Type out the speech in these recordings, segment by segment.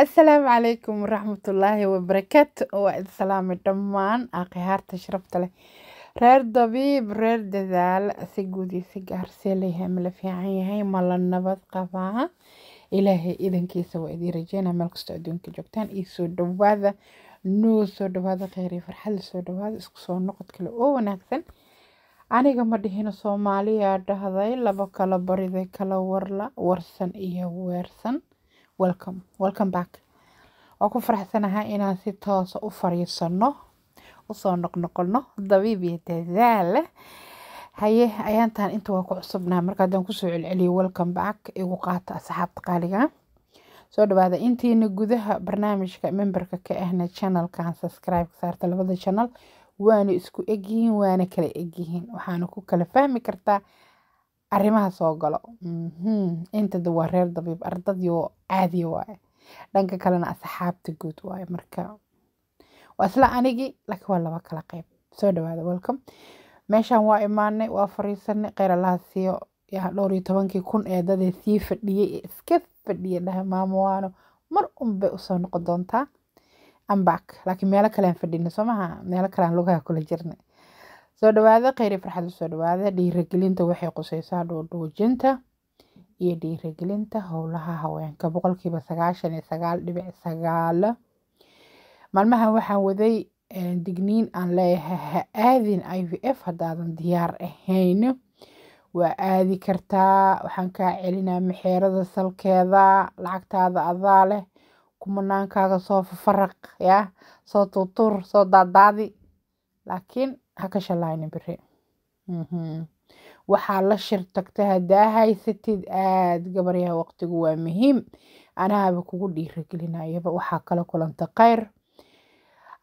asalaamu calaykum waraxmatullaahi wabarakaatu waa idin salaamay dhammaan aakhihaarta sharafta leh reer dabiib reer dadaal si guud iyo si gaarsee leeyahay ma fiican yahay mala nabad qabaa ilaahay idankiisa waa idiin rajeynaa meel kastoo adduunka joogtaan iyo soo dhawaada noo soo dhawaada kheyr iyo farxadda soo dhawaada isku soo noqod kale oo wanaagsan aniga ma dhihino soomaaliya dhahday labo kala bariday kala warla warsan iyo weersan welcome welcome back waa ku faraxsanaha inaan si toosa u fariisano usoo noqnoqono dabiibiyo dadaal leh haye ayaantaan inta waa ku cusubnaha marka haddaan kusoo celceliyo welcome back igu qaata asxaabta qaaliga soo dhawaada intiina gudaha barnaamijka memberka ka ahna channelkan subscribe saarta labada channel waana isku egyihiin waana kala egyihiin waxaana ku kala fahmi kartaa arimaha soo galo mhm. intaba waa reer dabiib arday oo caadi waaye dhanka kalena asxaabta guud waaye marka waa isla anigii laakiin waa laba kala qeyb soo dhawaada welcome meeshan waa imaanay waa fariisanay kheyr allaha siiyo yaa dhowr iyo tobankii kun ee dadee sii fadhiyey ee iska fadhiya dhaha maamo waano mar unbay usoo noqon doontaa ambak laakiin meelo kalean fadhinay soo maha meelo kalean lugaha kula jirnay soo dhawaada kheyri farxad soo dhawaada dhiiragelinta waxay quseysaa dhuudhuujinta iyo dhiiragelinta howlaha haweenka boqolkiiba sagaashan iyo sagaal dhibic sagaala maalmahan waxaan waday eh, digniin aan leeyahay ha aadin i v f haddaadan diyaar ahayn waa aadi kartaa waxaan kaa celinaa mixeerada salkeeda lacagtaada adaa leh kumanaankaaga soo fafaraq ya soo tuurtuur soo daadaadi laakiin ha ka shallahaynin biri mhm. waxaa la shir tagta hadaa haysatid aad gabaryaha waqtigu waa muhiim anaaba kugu dhiiragelinayaba waxaa kala kulanta kheyr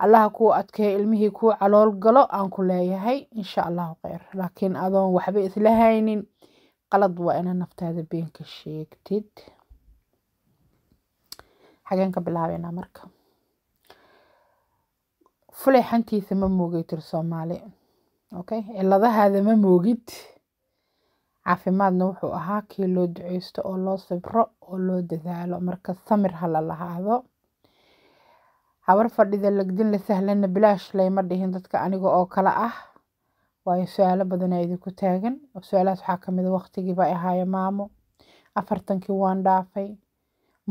allaha kuu adkeeyo ilmihii kuu calool galo aan ku leeyahay insha allahu kheyr laakiin adoon waxba isla haynin qalad waa inaad naftaada been ka sheegtid xageen ka bilaabeynaa marka fulay xantiisa ma moogay tir soomaali okay ciladahaada ma moogid caafimaadna wuxuu ahaa kii loo duceysto oo loo sabro oo loo dadaalo marka samir hala lahaado habar fadhida lagdin la sahlana bilaash layma dhihin dadka aniga oo kale ah waayo su-aalo badanaa idinku taagan su-aalahaas waxaa ka mid ah waqtigii baa ahaaye maamo afartankii waan dhaafay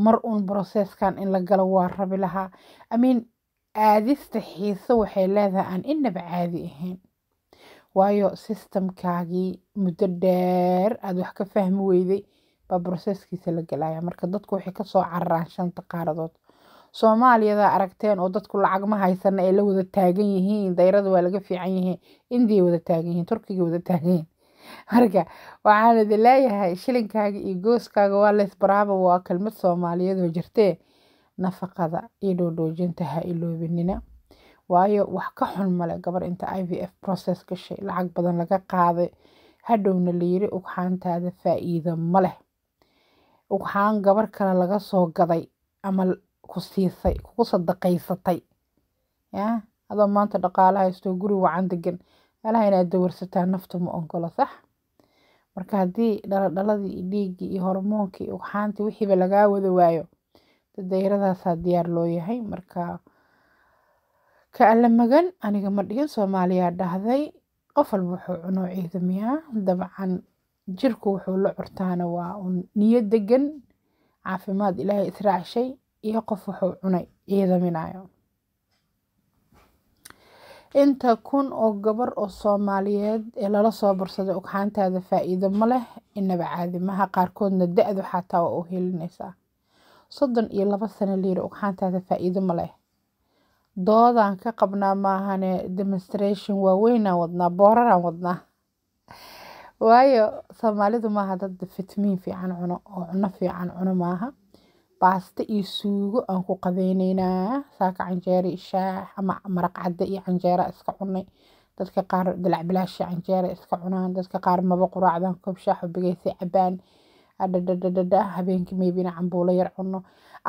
mar uun broseeskan in la galo waa rabi lahaa amiin Aadista xiiso waxay leedahay aan inaba caadi ahayn, waayo systemkaagii muddo dheer aada wax ka fahmi weyday baa processkiisa la galaya Marka dadku waxay kasoo cararaan shanta qaaradood. Soomaaliyada aragteen oo dadku lacag ma haysana ay la wada taagan yihiin, dayrada waa laga fiican yihiin, Indiya wada taagan yihiin, Turkiga wada taagan Marka waxaan idin leeyahay shilinkaaga iyo gooskaaga waa la waa kelmad Soomaaliyeed oo jirtee nafaqada iyo dhoodhoojinta ha iloobanina waayo wax ka xun male gabar inta i v f process gashay lacag badan laga qaaday hadhowna layiri ugxaantaada faa'iido ma leh ugxaan gabar kale laga soo gaday ama ku siisay kugu sadaqaysatay ya adoo maanta dhaqaala haystoo guri wacan degan meelaha inaad dawarsataa naftu ma ogolo sax marka haddii dhaladhaladii iyo dhiiggii iyo hormoonka iyo ugxaantii wixiiba lagaa wada waayo dayradaasaa diyaar loo yahay marka ka alla magan aniga ma dhigin soomaaliyaa dhahday qof walba wuxuu cunoo ciidamiyaa dabcan jirku wuxuu la curtaana waa un niyo degan caafimaad ilaahay israacshay iyo qof wuxuu cunay ciidaminayo inta kun oo gabar oo soomaaliyeed ee lala soo barsaday ugxaantaada faa'iido ma leh inaba caadi maha qaarkoodna da-du xataa waa u helinaysaa soddon iyo laba sano layiri ugxantaada faa'iido ma leh doodaan ka qabnaa maahane demonstration waaweynaan wadnaa booraraan wadnaa waayo soomaalidu maaha dad fitmiin fiican cuno oo cuno fiican cuno maaha baasta iyo suugo aan ku qabeyneynaa saaka canjeera shaax ama maraq cadde iyo canjeera iska cunay dadka qaar dilacbilaashi canjeera iska cunaan dadka qaar maba quraacdan koob shaax bigeysay cabaan adhadhadhadha habeenkii meybina cambuulo yar cuno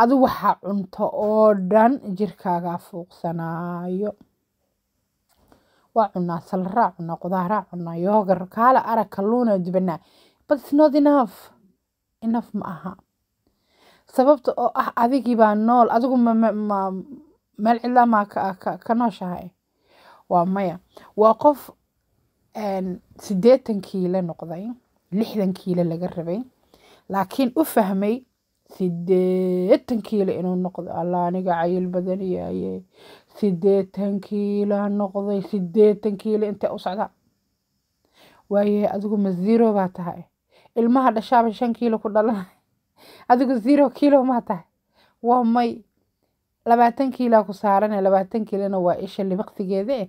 adu waxaa cunto oo dhan jirkaagaa fuuqsanaayo waa cunaa salraa cunaa qudaaraa cunaa yoogar kaala arag kalluuna dubanaa but it's not enough enough ma aha sababta oo ah adigii baa nool adigu meel cidlaa maa ka nooshahay waa maya waa qof siddeetan kiilo noqday lixdan kiile laga rabay laakiin u fahmay sideetan kiilo inuu noqdo alla aniga cayil badaniyaaye sideetan kiilo kiila noqday sideetan kiilo intee u socda waaye adigu ma zero baa tahay ilmaha dhashaaba shan kiilo ku dhalana adigu zero kiilo maa tahay waa may labaatan kiilaa ku saarane labaatan kiilona waa isha libiqsigeeda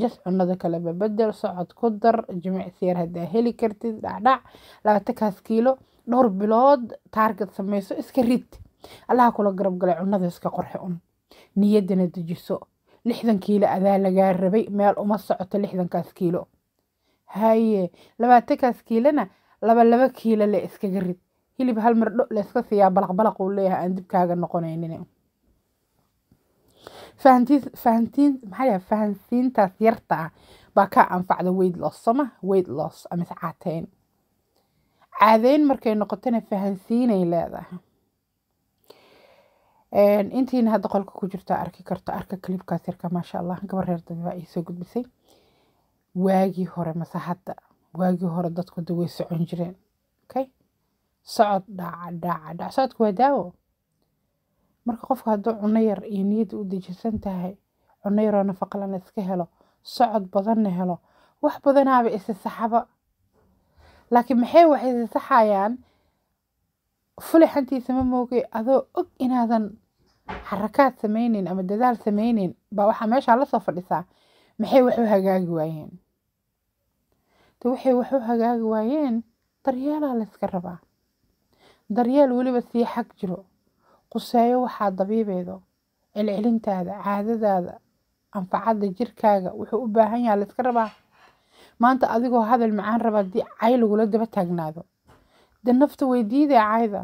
jas cunada kale babedel socod ku dar jimicsiyaar haddaa heli kartid dhacdhac labaatan kaas kiilo dhowr bilood taarget samayso iska rid allaha kula garab galay cunada iska qorxe un niyadana dejiso lixdan kiilo adaa lagaa rabay meel uma socoto lixdankaas kiilo haye labaatankaas kiilona laba laba kiilo le iskaga rid hilib hal mirdho layska siiyaa balaqbalaq uu leeyahay aan dibkaaga noqonaynin fahansiintaas yarta ah baa kaa anfacda weyd loss ama weyd loss caadeyn markay noqotona fahansiinay leedahay intiina hadda qolka ku jirta arki karto arka kalibkaas yarka maasha allah gabar reer baa ii soo gudbisay waagii hore mase hadda waagii hore dadku da way socon jireen okay socod dhaca dhaca dhaca socodku waa daawo marka qofku hadduu cuno yar iyo niyadda u dejisan tahay cuno yaroo nafaqo iska helo socod badanna helo wax badanaaba isa saxaba laakiin maxay wax saxayaan fulixantiisa ma mooge adoo og inaadan xarakaad samaynin ama dadaal samaynin baa waxaa meeshaa lasoo fadhisaa maxay wax u hagaagi waayeen te waxay wax u hagaagi waayeen daryeelaa layska rabaa daryeel weliba sii xag jiro quseeyo waxaa dabiibeedo celcelintaada caadadaada anfacadda jirkaaga wuxuu u baahan yaha layska rabaa maanta adigoo hadal macaan raba haddii cay lagula daba taagnaado de nafta way diidee cayda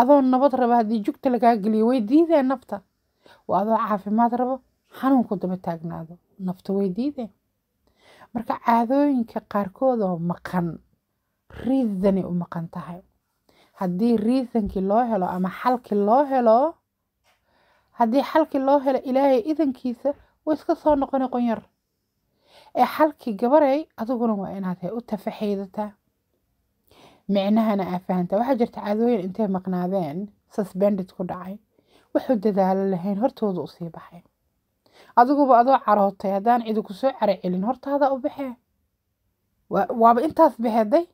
adoo nabad raba haddii jugta lagaa geliyo way diidaa nafta waa adoo caafimaad rabo xanuunku daba taagnaado nafta way diidee marka caadooyinka qaarkood oo maqan riidanay u maqan tahay haddii riidankii loo helo ama xalkii loo helo haddii xalkii loo helo ilaahay idankiisa way iska soo noqona qunyar ee xalkii gabarey adiguna waa inaad u tafaxaydataa micnahana aa fahanta waxaa jirta cadooyin intay maqnaadeen susbendid ku dhacay wuxuu dadaalo lahayn hortooda usii baxay adiguba adoo carootay haddaan cidi kusoo celin hortaada u baxee waaba intaas baheday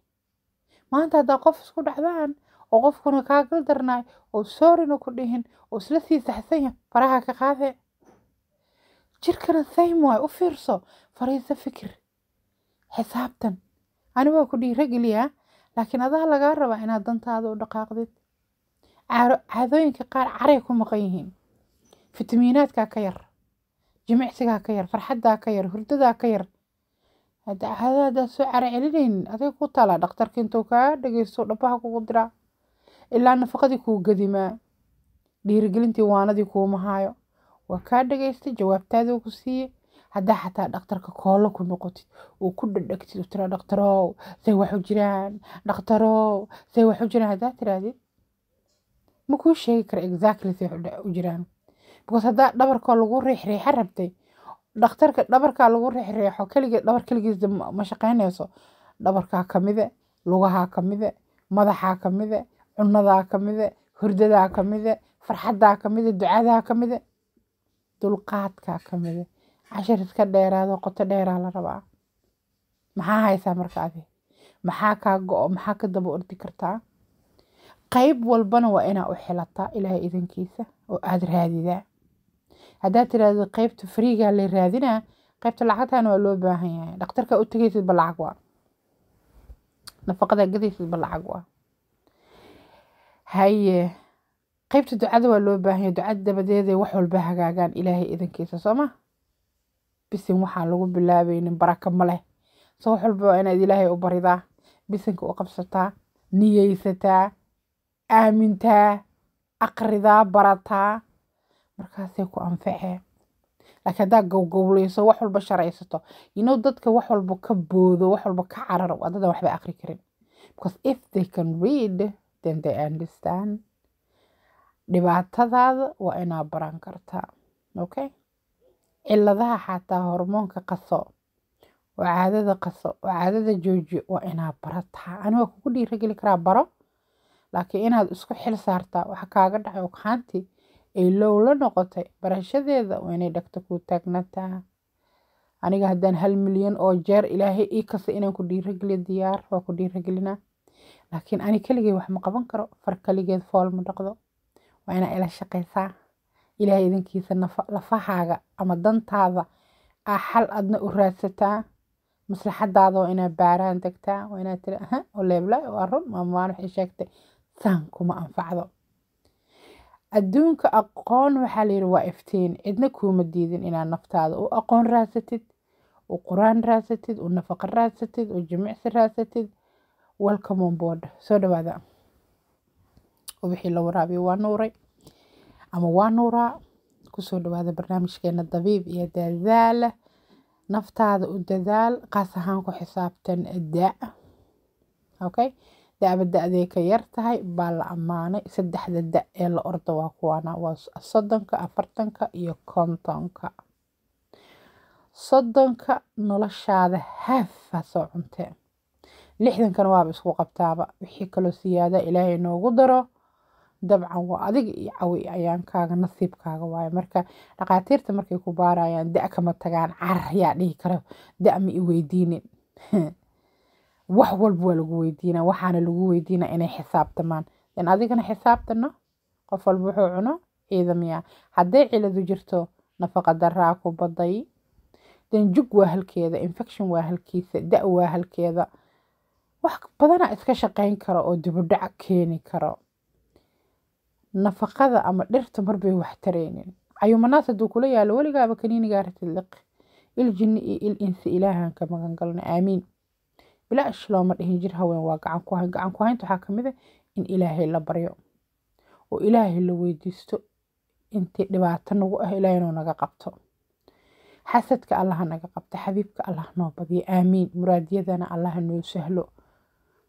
maanta haddaa qof isku dhacdaan oo qofkuna kaa gal darnaay oo soorina ku dhihin oo isla sii saxsanya faraha ka qaadee jirkana fahim waay u fiirso fariiso fikir xisaabtan ani waa ku dhiirageliyaa laakiin adaa lagaa rabaa inaad dantaada u dhaqaaqdid caadooyinka qaar caray ku maqan yihiin fitamiinaadkaa ka yar jimicsigaa ka yar farxaddaa ka yar hurdadaa ka yar hadda soo cara adiga ku taalaa dhakhtarka intuu kaa dhageysto dhabaha kugu diraa ilaa nafaqadii kuu gadimaa dhiirigelintii waanadii kuuma haayo waa kaa dhageystay jawaabtaadoo ku siiyey hadaa xataa dhaktarka koolo ku noqotid oo ku dhadhagtid oo tira dhakhtarow say waxu jiraan dhakhtarow say waxu jiraan haddaa tirahdid ma kuu sheegi kara exactly say u jiraan because haddaa dhabarkoo lagu riixriixa rabtay dhakhtarka dhabarkaa lagu riixriixo keligeed dhabar keligiisa ma shaqaynayso dhabarkaa kamida lugahaa kamida madaxaa kamida cunadaa kamida hurdadaa kamida farxadaa kamida ducadaa kamida dulqaadka kamid eh ah. cashir iska dheeraado qoto dheeraa la rabaa maxaa haysaa marka adi maxaa kaa go-o maxaa ka daba ordi kartaa qayb walbana waa inaa u xilataa ilaahay idankiisa oo aada raadidaa haddaad tiraahdo qaybta fariigaa la raadinaa qaybta lacagtaana waa loo baahan yahay dhakhtarkaa u tegaysid lacag waa nafaqadaa gadaysid ba lacag waa haye qaybta ducada waa loo baahanya ducad dabadeeda wax walba hagaagaan ilaahay idankiisa soo ma bisin waxaan lagu bilaabaynin baraka ma leh wax walba waa inaad ilaahay u baridaa bisinka u qabsataa niyeysataa aamintaa aqridaa barataa markaasay ku anfacee laakiin haddaa gowgowleyso wax walba sharaysato inow dadka wax walba ka boodo wax walba ka carar dada waxba aqri karin because if they can read then they understand dhibaatadaada waa inaa baran kartaa okay ciladaha xataa hormoonka qaso oo caadada qaso oo caadada joojiyo waa inaa barataa ani waa kugu dhiirageli karaa baro laakiin inaad isku xil saartaa waxa kaaga dhacay ogxaantii ay low la noqotay barashadeeda waa inay dhagta kuu taagnataa aniga haddaan hal milyan oo jeer ilaahay ii kasa inaan ku dhiirageliyo diyaar waa ku dhiiragelinaa laakiin ani keligay wax ma qaban karo far kaligeed fool dhaqdo waa inaa ila shaqeysaa ilaahay idinkiisa lafahaaga ama dantaada aa xal adna u raadsataa maslaxadaada waa inaa baaraan tagtaa waa inaa tiri aha oleebla waa run maamaan waxay sheegtay saan kuma anfacdo adduunka aqoon waxaa layidhi waa iftiin cidna kuuma diidin inaad naftaada u aqoon raadsatid u qur-aan raadsatid u nafaqo raadsatid u jimicsi raadsatid welcome on board soo dhawaada oo wixii la waraabiyo waa nuuray ama waa nuuraa kusoo dhawaada barnaamijkeena dabiib iyo dadaal naftaada u dadaal qaas ahaan ku xisaabtan da okay daba da-day ka yar tahay baa la ammaanay saddexda da ee la ordo waa kuwana waa soddonka afartanka iyo kontonka soddonka noloshaada hafa soo cunte lixdankana waaba isku qabtaaba wixii kaloo siyaada ilaahay noogu daro dabcan waa adiga iyo cawi ayaankaaga nasiibkaaga waaye marka dhakhaatiirta markay ku baarayaan da kama tagaan carar yaa dhihi karo da ma i weydiinin wax walba waa lagu weydiina waxaana lagu weydiina inay xisaabtamaan in adigana xisaabtano qof walba wuxuu cuno ciidamaya hadday ciladu jirto nafaqa daraa ku baday danjug waa halkeeda infection waa halkiisa da waa halkeeda wax badanaa iska shaqayn karo oo dibudhac keeni karo nafaqada ama dhirta marbay wax taraynin cayumanaas hadduu kula yaalo weligaaba kaniiniga aragtid liq il jinni iyo il insi ilaahan magangalna magan galno aamiin bilaash looma dhihin jir haween waa gacan ku hayn gacan ku haynta waxaa ka a ah in ilaahay la baryo oo ilaahay la weydiisto intii dhibaato nagu ah ilaahayinuu naga qabto xasadka allaha naga qabta xabiibka allah noo badyo aamiin muraadiyadana allaha noo sahlo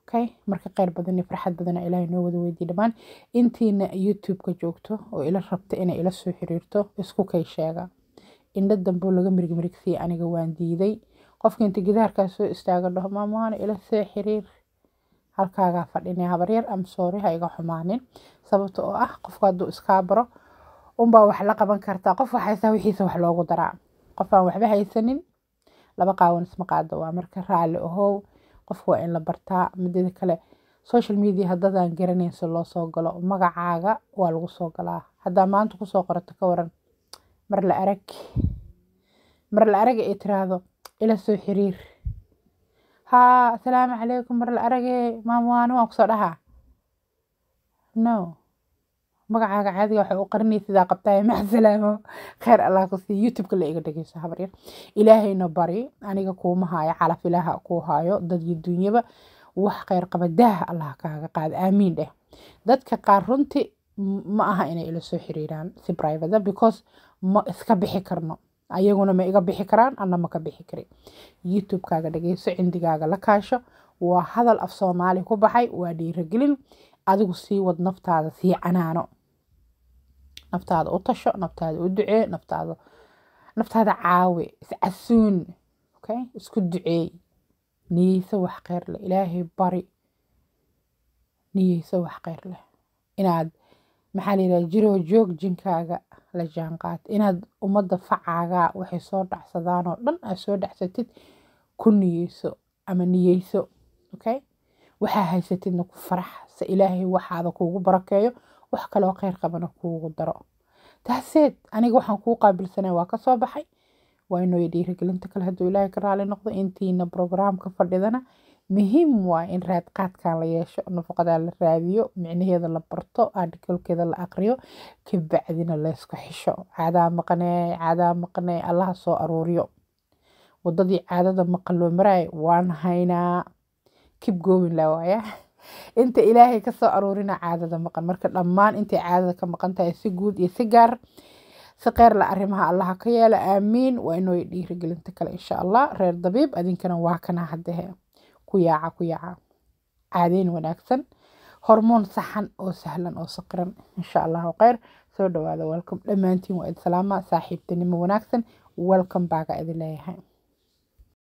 okay marka kheyr badan farxad badana ilaahay noo wada weydiiy dhammaan intiina youtube-ka joogto oo ila rabta inay ila soo xiriirto isku kay sheega indha damboo laga mirigmirigsiiya aniga waan diiday qofka inta gidaarkaa soo istaaga dhaho maamaana ila soo xiriir halkaagaa fadhinay habaryar amsoori ha iga xumaanin sababta oo ah qofku hadduu iskaa baro unbaa wax la qaban kartaa qof wax wixiisa wax loogu daraa qof aan waxba haysanin laba qaawan isma qaada waa marka raalli ahow qof waa in la bartaa mideeda kale social media hadadaan garanayso loo soo galo magacaaga waa lagu soo galaa haddaa maanta kusoo qorato ka waran mar la arag mar la araga ay tiraahdo ila soo xiriir haa asalaamu calaykum mar la arage maam waana waan kusoo dhahaa no magacaaga caadiga ah waxay u qarmiy sidaa qabtaay maxsalaamo kheyr allah ku sii youtubeka la iga dhegeyso habar ilaahayna bari aniga kuuma haayo calaf ilaaha kuu haayo dadkii duunyaba wax kheyr qabadaah allah kaaga qaada aamiin dheh dadka qaar runti ma aha inay ila soo xiriiraan si brivada because ma iska bixi karno ayaguna ma iga bixi karaan ana ma ka bixi karin youtubekaaga dhegeyso cindigaaga la kaasho waa hadal af soomaali ku baxay waa dhiiragelin adigu sii wad naftaada sii canaano naftaada u tasho naftaada u ducee naftaada naftaada caawe iscasuun okay isku duceey niyeyso wax kheyr leh ilaahay bari niyeysa wax kheyr leh inaad maxaa layidhaha jiroo joog jinkaaga la jaanqaad inaad ummadda facaagaa waxay soo dhacsadaanoo dhan aad soo dhacsatid ku niyeyso ama niyeyso okay waxaa haysatidna ku farax se ilaahay waxaada kuugu barakeeyo wax kaloo kheyr qabana kuugu daro taaseed aniga waxaan kuu qaabilsana waa kasoo baxay waa inooya dhiirigelinta kale hadduu ilaahay ka raali noqdo intiina brograamka fadhidana muhiim waa in raadqaadkan la yeesho nafaqadaa la raadiyo micnaheeda la barto artikalkeeda la aqriyo kabacdina laysku xisho caadaa maqnee caadaa maqnee allaha soo aruuriyo wadadii caadada maqan loo maraayo waan haynaa kib goobin waaya inta ilaahay kasoo aruurina caadada maqan marka dhammaan intay caadada ka maqan tahay si guud iyo si gaar si kheyr la arrimaha allaha ka yeela aamiin waa inoo dhiirigelinta kale insha allah reer dabiib adinkana waa kana haddehe ku yaaca ku yaaca caadayn wanaagsan hormoon saxan oo sahlan oo saqiran insha allahu kheyr soo dhawaada welcome dhammaantiin waa idin saaxiibtinimo wanaagsan welcome baaga idin leeyahay